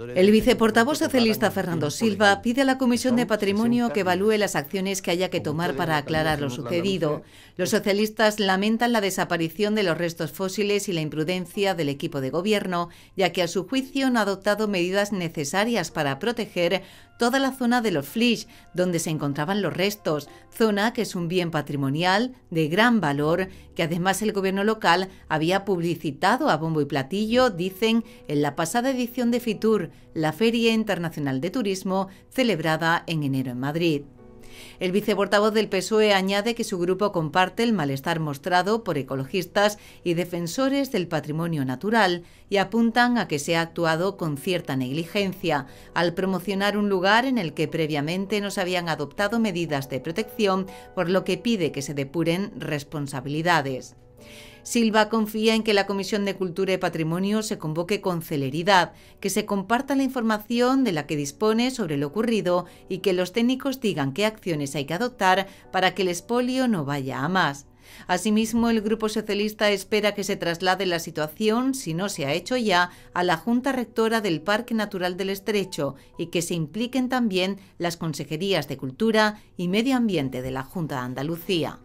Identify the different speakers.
Speaker 1: El este viceportavoz socialista Fernando Silva pide a la Comisión de Patrimonio que evalúe las acciones que haya que tomar para aclarar lo sucedido. Los pues, socialistas lamentan la desaparición de los restos fósiles y la imprudencia del equipo de gobierno, ya que a su juicio no ha adoptado medidas necesarias para proteger toda la zona de los Flish, donde se encontraban los restos, zona que es un bien patrimonial de gran valor, que además el gobierno local había publicitado a bombo y platillo, dicen, en la pasada edición de Fitur la Feria Internacional de Turismo celebrada en enero en Madrid. El viceportavoz del PSOE añade que su grupo comparte el malestar mostrado por ecologistas y defensores del patrimonio natural y apuntan a que se ha actuado con cierta negligencia al promocionar un lugar en el que previamente no se habían adoptado medidas de protección, por lo que pide que se depuren responsabilidades. Silva confía en que la Comisión de Cultura y Patrimonio se convoque con celeridad, que se comparta la información de la que dispone sobre lo ocurrido y que los técnicos digan qué acciones hay que adoptar para que el espolio no vaya a más. Asimismo, el Grupo Socialista espera que se traslade la situación, si no se ha hecho ya, a la Junta Rectora del Parque Natural del Estrecho y que se impliquen también las consejerías de Cultura y Medio Ambiente de la Junta de Andalucía.